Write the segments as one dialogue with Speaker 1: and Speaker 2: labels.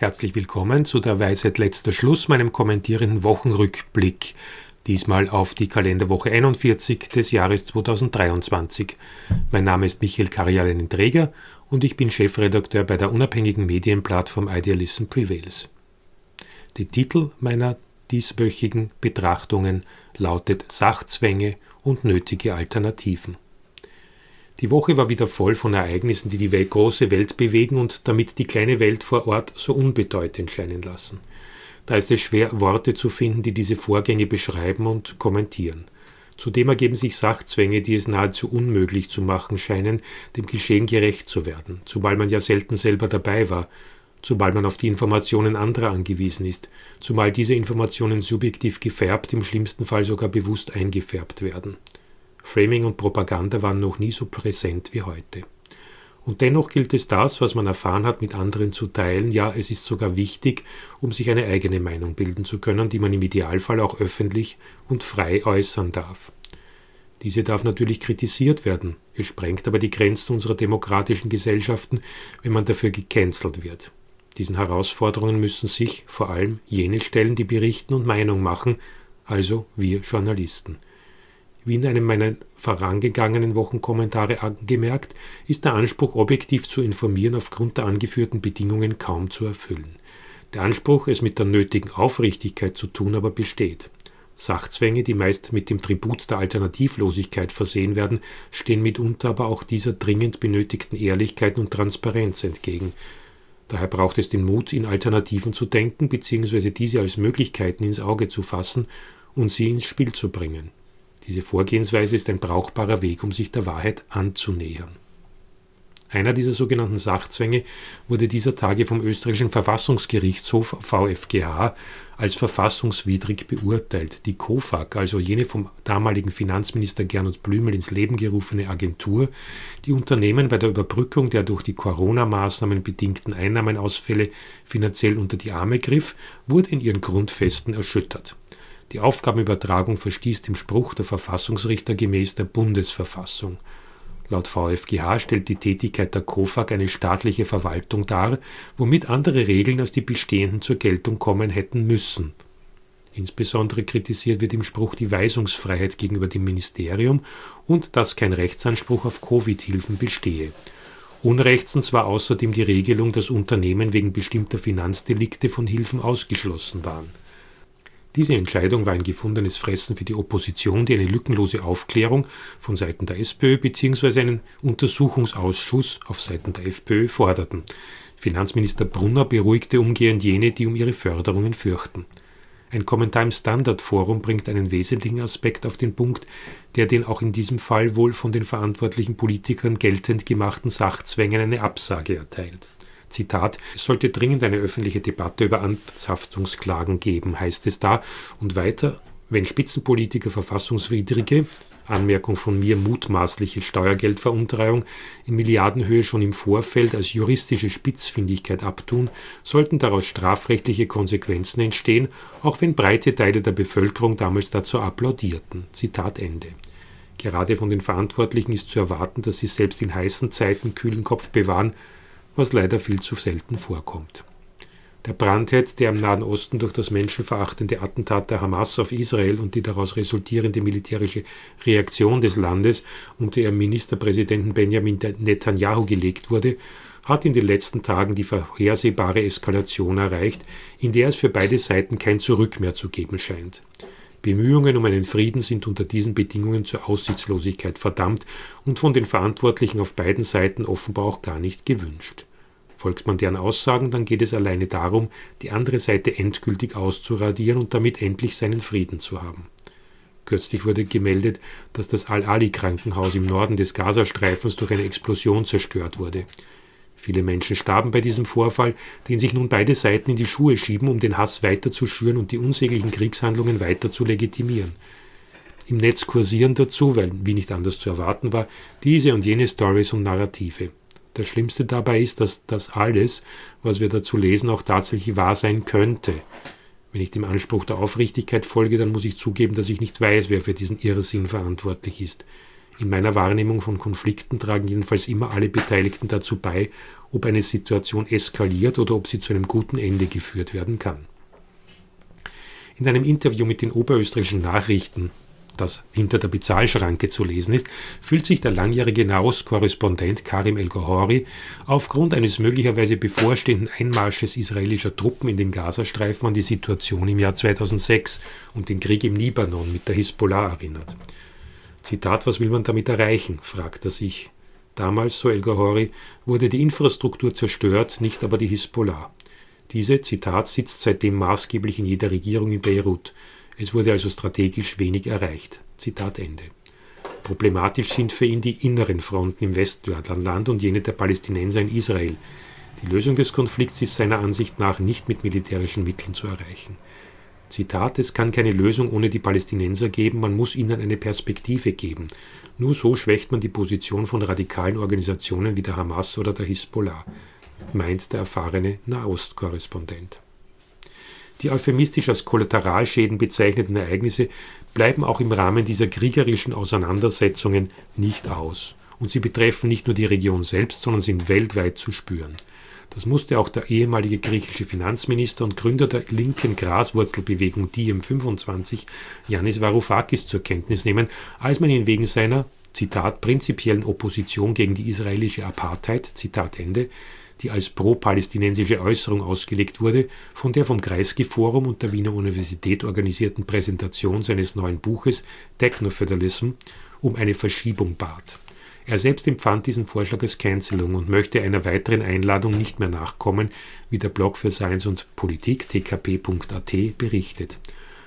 Speaker 1: Herzlich willkommen zu der Weisheit letzter Schluss, meinem kommentierenden Wochenrückblick. Diesmal auf die Kalenderwoche 41 des Jahres 2023. Mein Name ist Michael Karialinen Träger und ich bin Chefredakteur bei der unabhängigen Medienplattform Idealism Prevails. Die Titel meiner dieswöchigen Betrachtungen lautet Sachzwänge und nötige Alternativen. Die Woche war wieder voll von Ereignissen, die die Welt, große Welt bewegen und damit die kleine Welt vor Ort so unbedeutend scheinen lassen. Da ist es schwer, Worte zu finden, die diese Vorgänge beschreiben und kommentieren. Zudem ergeben sich Sachzwänge, die es nahezu unmöglich zu machen scheinen, dem Geschehen gerecht zu werden, zumal man ja selten selber dabei war, zumal man auf die Informationen anderer angewiesen ist, zumal diese Informationen subjektiv gefärbt, im schlimmsten Fall sogar bewusst eingefärbt werden. Framing und Propaganda waren noch nie so präsent wie heute. Und dennoch gilt es das, was man erfahren hat, mit anderen zu teilen. Ja, es ist sogar wichtig, um sich eine eigene Meinung bilden zu können, die man im Idealfall auch öffentlich und frei äußern darf. Diese darf natürlich kritisiert werden. Es sprengt aber die Grenzen unserer demokratischen Gesellschaften, wenn man dafür gecancelt wird. Diesen Herausforderungen müssen sich vor allem jene stellen, die berichten und Meinung machen, also wir Journalisten wie in einem meiner vorangegangenen Wochenkommentare angemerkt, ist der Anspruch, objektiv zu informieren, aufgrund der angeführten Bedingungen kaum zu erfüllen. Der Anspruch, es mit der nötigen Aufrichtigkeit zu tun, aber besteht. Sachzwänge, die meist mit dem Tribut der Alternativlosigkeit versehen werden, stehen mitunter aber auch dieser dringend benötigten Ehrlichkeit und Transparenz entgegen. Daher braucht es den Mut, in Alternativen zu denken bzw. diese als Möglichkeiten ins Auge zu fassen und sie ins Spiel zu bringen. Diese Vorgehensweise ist ein brauchbarer Weg, um sich der Wahrheit anzunähern. Einer dieser sogenannten Sachzwänge wurde dieser Tage vom österreichischen Verfassungsgerichtshof VfGH als verfassungswidrig beurteilt. Die KOFAG, also jene vom damaligen Finanzminister Gernot Blümel ins Leben gerufene Agentur, die Unternehmen bei der Überbrückung der durch die Corona-Maßnahmen bedingten Einnahmenausfälle finanziell unter die Arme griff, wurde in ihren Grundfesten erschüttert. Die Aufgabenübertragung verstieß dem Spruch der Verfassungsrichter gemäß der Bundesverfassung. Laut VfGH stellt die Tätigkeit der KOFAG eine staatliche Verwaltung dar, womit andere Regeln als die bestehenden zur Geltung kommen hätten müssen. Insbesondere kritisiert wird im Spruch die Weisungsfreiheit gegenüber dem Ministerium und dass kein Rechtsanspruch auf Covid-Hilfen bestehe. Unrechtens war außerdem die Regelung, dass Unternehmen wegen bestimmter Finanzdelikte von Hilfen ausgeschlossen waren. Diese Entscheidung war ein gefundenes Fressen für die Opposition, die eine lückenlose Aufklärung von Seiten der SPÖ bzw. einen Untersuchungsausschuss auf Seiten der FPÖ forderten. Finanzminister Brunner beruhigte umgehend jene, die um ihre Förderungen fürchten. Ein Kommentar im Standardforum bringt einen wesentlichen Aspekt auf den Punkt, der den auch in diesem Fall wohl von den verantwortlichen Politikern geltend gemachten Sachzwängen eine Absage erteilt. Zitat, es sollte dringend eine öffentliche Debatte über Anhaftungsklagen geben, heißt es da. Und weiter, wenn Spitzenpolitiker verfassungswidrige, Anmerkung von mir, mutmaßliche Steuergeldveruntreihung in Milliardenhöhe schon im Vorfeld als juristische Spitzfindigkeit abtun, sollten daraus strafrechtliche Konsequenzen entstehen, auch wenn breite Teile der Bevölkerung damals dazu applaudierten. Zitat Ende. Gerade von den Verantwortlichen ist zu erwarten, dass sie selbst in heißen Zeiten kühlen Kopf bewahren, was leider viel zu selten vorkommt. Der Brandhead, der im Nahen Osten durch das menschenverachtende Attentat der Hamas auf Israel und die daraus resultierende militärische Reaktion des Landes unter ihrem Ministerpräsidenten Benjamin Netanyahu gelegt wurde, hat in den letzten Tagen die vorhersehbare Eskalation erreicht, in der es für beide Seiten kein Zurück mehr zu geben scheint. Bemühungen um einen Frieden sind unter diesen Bedingungen zur Aussichtslosigkeit verdammt und von den Verantwortlichen auf beiden Seiten offenbar auch gar nicht gewünscht. Folgt man deren Aussagen, dann geht es alleine darum, die andere Seite endgültig auszuradieren und damit endlich seinen Frieden zu haben. Kürzlich wurde gemeldet, dass das Al-Ali-Krankenhaus im Norden des Gazastreifens durch eine Explosion zerstört wurde. Viele Menschen starben bei diesem Vorfall, den sich nun beide Seiten in die Schuhe schieben, um den Hass weiter zu schüren und die unsäglichen Kriegshandlungen weiter zu legitimieren. Im Netz kursieren dazu, weil, wie nicht anders zu erwarten war, diese und jene Stories und Narrative. Das Schlimmste dabei ist, dass das alles, was wir dazu lesen, auch tatsächlich wahr sein könnte. Wenn ich dem Anspruch der Aufrichtigkeit folge, dann muss ich zugeben, dass ich nicht weiß, wer für diesen Irrsinn verantwortlich ist. In meiner Wahrnehmung von Konflikten tragen jedenfalls immer alle Beteiligten dazu bei, ob eine Situation eskaliert oder ob sie zu einem guten Ende geführt werden kann. In einem Interview mit den oberösterreichischen Nachrichten das hinter der Bezahlschranke zu lesen ist, fühlt sich der langjährige Nahost-Korrespondent Karim El-Gohori aufgrund eines möglicherweise bevorstehenden Einmarsches israelischer Truppen in den Gazastreifen an die Situation im Jahr 2006 und den Krieg im Libanon mit der Hisbollah erinnert. Zitat, was will man damit erreichen? fragt er sich. Damals, so El-Gohori, wurde die Infrastruktur zerstört, nicht aber die Hisbollah. Diese, Zitat, sitzt seitdem maßgeblich in jeder Regierung in Beirut. Es wurde also strategisch wenig erreicht. Zitat Ende. Problematisch sind für ihn die inneren Fronten im Westjordanland und jene der Palästinenser in Israel. Die Lösung des Konflikts ist seiner Ansicht nach nicht mit militärischen Mitteln zu erreichen. Zitat, es kann keine Lösung ohne die Palästinenser geben, man muss ihnen eine Perspektive geben. Nur so schwächt man die Position von radikalen Organisationen wie der Hamas oder der Hisbollah, meint der erfahrene Nahostkorrespondent. Die euphemistisch als Kollateralschäden bezeichneten Ereignisse bleiben auch im Rahmen dieser kriegerischen Auseinandersetzungen nicht aus. Und sie betreffen nicht nur die Region selbst, sondern sind weltweit zu spüren. Das musste auch der ehemalige griechische Finanzminister und Gründer der linken Graswurzelbewegung DiEM25, Yannis Varoufakis, zur Kenntnis nehmen, als man ihn wegen seiner, Zitat, prinzipiellen Opposition gegen die israelische Apartheid, Zitat Ende, die als pro-palästinensische Äußerung ausgelegt wurde, von der vom Kreisky Forum und der Wiener Universität organisierten Präsentation seines neuen Buches Technofederalism um eine Verschiebung bat. Er selbst empfand diesen Vorschlag als Cancelung und möchte einer weiteren Einladung nicht mehr nachkommen, wie der Blog für Science und Politik tkp.at berichtet.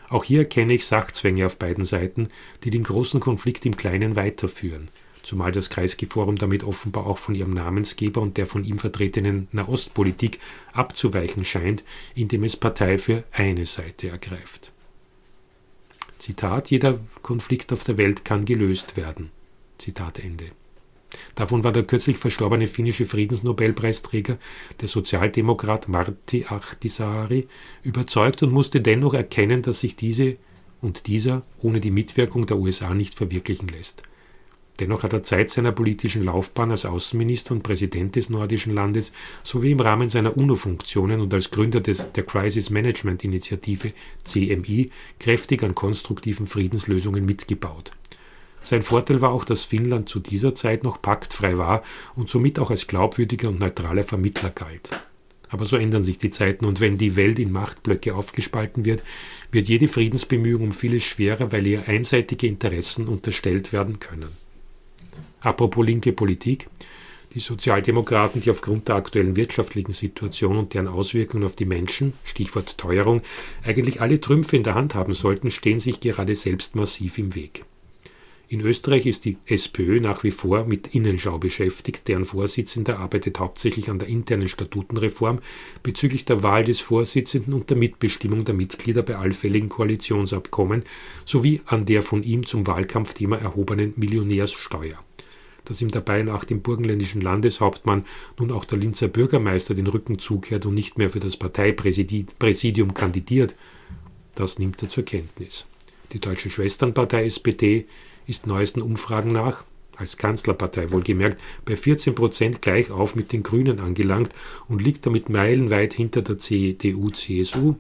Speaker 1: Auch hier erkenne ich Sachzwänge auf beiden Seiten, die den großen Konflikt im Kleinen weiterführen zumal das Kreisgeforum damit offenbar auch von ihrem Namensgeber und der von ihm vertretenen Nahostpolitik abzuweichen scheint, indem es Partei für eine Seite ergreift. Zitat, jeder Konflikt auf der Welt kann gelöst werden. Zitat Ende. Davon war der kürzlich verstorbene finnische Friedensnobelpreisträger, der Sozialdemokrat Martti Ahtisaari, überzeugt und musste dennoch erkennen, dass sich diese und dieser ohne die Mitwirkung der USA nicht verwirklichen lässt. Dennoch hat er Zeit seiner politischen Laufbahn als Außenminister und Präsident des nordischen Landes sowie im Rahmen seiner UNO-Funktionen und als Gründer des, der Crisis Management Initiative CMI kräftig an konstruktiven Friedenslösungen mitgebaut. Sein Vorteil war auch, dass Finnland zu dieser Zeit noch paktfrei war und somit auch als glaubwürdiger und neutraler Vermittler galt. Aber so ändern sich die Zeiten und wenn die Welt in Machtblöcke aufgespalten wird, wird jede Friedensbemühung um vieles schwerer, weil ihr einseitige Interessen unterstellt werden können. Apropos linke Politik. Die Sozialdemokraten, die aufgrund der aktuellen wirtschaftlichen Situation und deren Auswirkungen auf die Menschen, Stichwort Teuerung, eigentlich alle Trümpfe in der Hand haben sollten, stehen sich gerade selbst massiv im Weg. In Österreich ist die SPÖ nach wie vor mit Innenschau beschäftigt. Deren Vorsitzender arbeitet hauptsächlich an der internen Statutenreform bezüglich der Wahl des Vorsitzenden und der Mitbestimmung der Mitglieder bei allfälligen Koalitionsabkommen sowie an der von ihm zum Wahlkampfthema erhobenen Millionärssteuer dass ihm dabei nach dem burgenländischen Landeshauptmann nun auch der Linzer Bürgermeister den Rücken zukehrt und nicht mehr für das Parteipräsidium kandidiert, das nimmt er zur Kenntnis. Die deutsche Schwesternpartei SPD ist neuesten Umfragen nach als Kanzlerpartei wohlgemerkt, bei 14 Prozent gleichauf mit den Grünen angelangt und liegt damit meilenweit hinter der CDU-CSU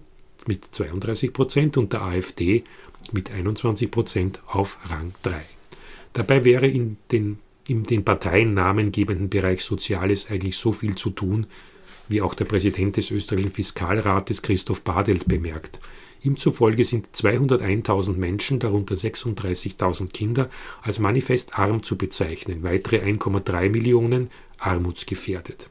Speaker 1: mit 32 Prozent und der AfD mit 21 Prozent auf Rang 3. Dabei wäre in den, im den Parteiennamen gebenden Bereich Soziales eigentlich so viel zu tun, wie auch der Präsident des österreichischen Fiskalrates Christoph Badelt bemerkt. Ihm zufolge sind 201.000 Menschen, darunter 36.000 Kinder, als manifest arm zu bezeichnen, weitere 1,3 Millionen armutsgefährdet.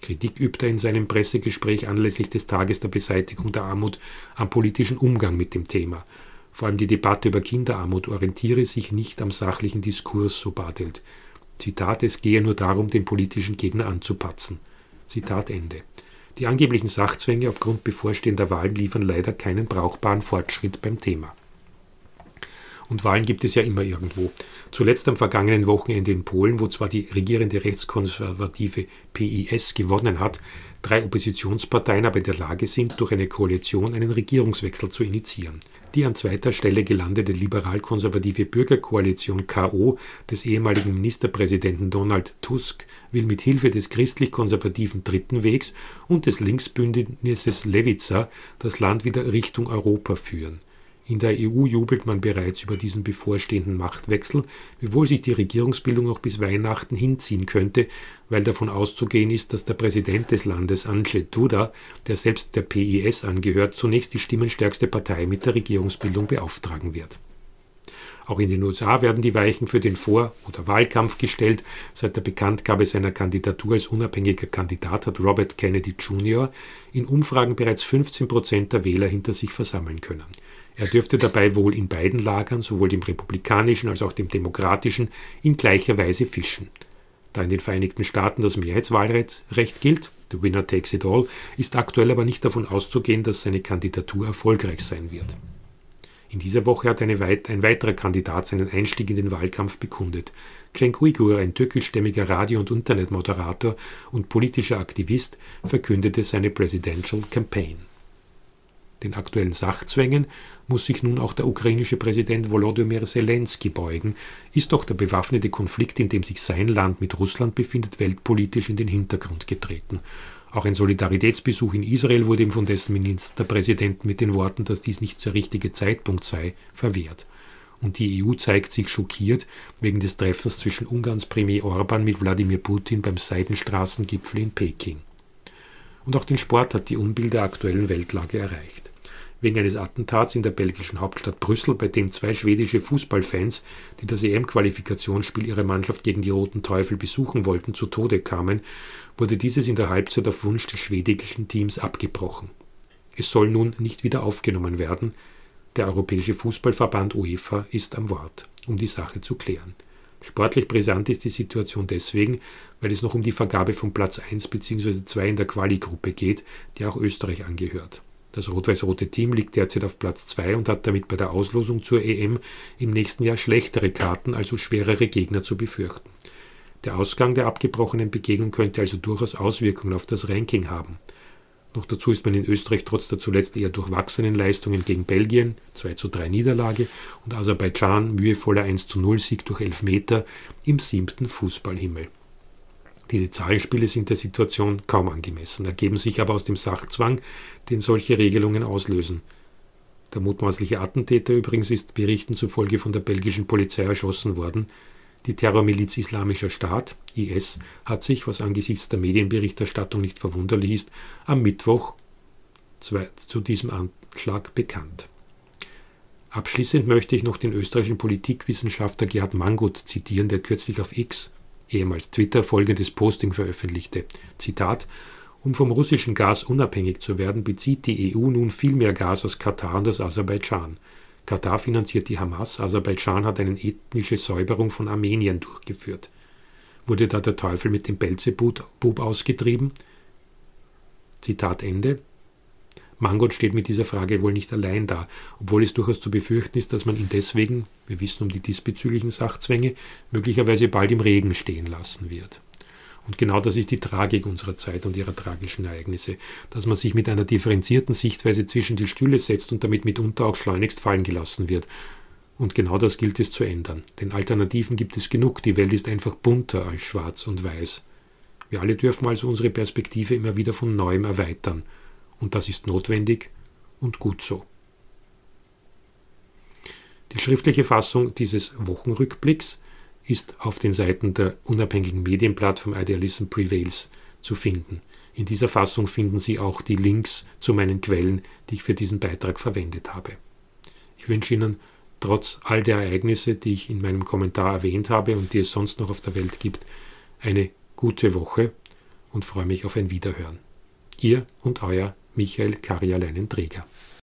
Speaker 1: Kritik übt er in seinem Pressegespräch anlässlich des Tages der Beseitigung der Armut am politischen Umgang mit dem Thema. Vor allem die Debatte über Kinderarmut orientiere sich nicht am sachlichen Diskurs, so Bartelt. Zitat, es gehe nur darum, den politischen Gegner anzupatzen. Zitat Ende. Die angeblichen Sachzwänge aufgrund bevorstehender Wahlen liefern leider keinen brauchbaren Fortschritt beim Thema. Und Wahlen gibt es ja immer irgendwo. Zuletzt am vergangenen Wochenende in Polen, wo zwar die regierende rechtskonservative PIS gewonnen hat, drei Oppositionsparteien aber in der Lage sind, durch eine Koalition einen Regierungswechsel zu initiieren die an zweiter Stelle gelandete liberal-konservative Bürgerkoalition KO des ehemaligen Ministerpräsidenten Donald Tusk will mit Hilfe des christlich-konservativen Dritten Wegs und des Linksbündnisses Lewica das Land wieder Richtung Europa führen. In der EU jubelt man bereits über diesen bevorstehenden Machtwechsel, wiewohl sich die Regierungsbildung noch bis Weihnachten hinziehen könnte, weil davon auszugehen ist, dass der Präsident des Landes, Angel Duda, der selbst der PIS e angehört, zunächst die stimmenstärkste Partei mit der Regierungsbildung beauftragen wird. Auch in den USA werden die Weichen für den Vor- oder Wahlkampf gestellt. Seit der Bekanntgabe seiner Kandidatur als unabhängiger Kandidat hat Robert Kennedy Jr. in Umfragen bereits 15 Prozent der Wähler hinter sich versammeln können. Er dürfte dabei wohl in beiden Lagern, sowohl dem republikanischen als auch dem demokratischen, in gleicher Weise fischen. Da in den Vereinigten Staaten das Mehrheitswahlrecht gilt, the winner takes it all, ist aktuell aber nicht davon auszugehen, dass seine Kandidatur erfolgreich sein wird. In dieser Woche hat weit ein weiterer Kandidat seinen Einstieg in den Wahlkampf bekundet. Cenk Uygur, ein türkischstämmiger Radio- und Internetmoderator und politischer Aktivist, verkündete seine Presidential Campaign den aktuellen Sachzwängen, muss sich nun auch der ukrainische Präsident Volodymyr Zelensky beugen, ist doch der bewaffnete Konflikt, in dem sich sein Land mit Russland befindet, weltpolitisch in den Hintergrund getreten. Auch ein Solidaritätsbesuch in Israel wurde ihm von dessen Ministerpräsidenten mit den Worten, dass dies nicht der richtige Zeitpunkt sei, verwehrt. Und die EU zeigt sich schockiert wegen des Treffens zwischen Ungarns Premier Orban mit Wladimir Putin beim Seidenstraßengipfel in Peking. Und auch den Sport hat die Unbill der aktuellen Weltlage erreicht. Wegen eines Attentats in der belgischen Hauptstadt Brüssel, bei dem zwei schwedische Fußballfans, die das EM-Qualifikationsspiel ihrer Mannschaft gegen die Roten Teufel besuchen wollten, zu Tode kamen, wurde dieses in der Halbzeit auf Wunsch des schwedischen Teams abgebrochen. Es soll nun nicht wieder aufgenommen werden. Der Europäische Fußballverband UEFA ist am Wort, um die Sache zu klären. Sportlich brisant ist die Situation deswegen, weil es noch um die Vergabe von Platz 1 bzw. 2 in der Quali-Gruppe geht, der auch Österreich angehört. Das rot-weiß-rote Team liegt derzeit auf Platz 2 und hat damit bei der Auslosung zur EM im nächsten Jahr schlechtere Karten, also schwerere Gegner zu befürchten. Der Ausgang der abgebrochenen Begegnung könnte also durchaus Auswirkungen auf das Ranking haben. Noch dazu ist man in Österreich trotz der zuletzt eher durchwachsenen Leistungen gegen Belgien 2 zu 3 Niederlage und Aserbaidschan mühevoller 1 zu 0 Sieg durch Elfmeter im siebten Fußballhimmel. Diese Zahlenspiele sind der Situation kaum angemessen, ergeben sich aber aus dem Sachzwang, den solche Regelungen auslösen. Der mutmaßliche Attentäter übrigens ist Berichten zufolge von der belgischen Polizei erschossen worden, die Terrormiliz Islamischer Staat, IS, hat sich, was angesichts der Medienberichterstattung nicht verwunderlich ist, am Mittwoch zu diesem Anschlag bekannt. Abschließend möchte ich noch den österreichischen Politikwissenschaftler Gerhard Mangut zitieren, der kürzlich auf X, ehemals Twitter, folgendes Posting veröffentlichte. Zitat um vom russischen Gas unabhängig zu werden, bezieht die EU nun viel mehr Gas aus Katar und aus Aserbaidschan. Katar finanziert die Hamas, also Aserbaidschan hat eine ethnische Säuberung von Armenien durchgeführt. Wurde da der Teufel mit dem Belzebub ausgetrieben? Zitat Ende. Mangot steht mit dieser Frage wohl nicht allein da, obwohl es durchaus zu befürchten ist, dass man ihn deswegen, wir wissen um die diesbezüglichen Sachzwänge, möglicherweise bald im Regen stehen lassen wird. Und genau das ist die Tragik unserer Zeit und ihrer tragischen Ereignisse, dass man sich mit einer differenzierten Sichtweise zwischen die Stühle setzt und damit mitunter auch schleunigst fallen gelassen wird. Und genau das gilt es zu ändern, denn Alternativen gibt es genug, die Welt ist einfach bunter als schwarz und weiß. Wir alle dürfen also unsere Perspektive immer wieder von neuem erweitern, und das ist notwendig und gut so. Die schriftliche Fassung dieses Wochenrückblicks ist auf den Seiten der unabhängigen Medienplattform Idealism Prevails zu finden. In dieser Fassung finden Sie auch die Links zu meinen Quellen, die ich für diesen Beitrag verwendet habe. Ich wünsche Ihnen trotz all der Ereignisse, die ich in meinem Kommentar erwähnt habe und die es sonst noch auf der Welt gibt, eine gute Woche und freue mich auf ein Wiederhören. Ihr und euer Michael Karjalainen-Träger.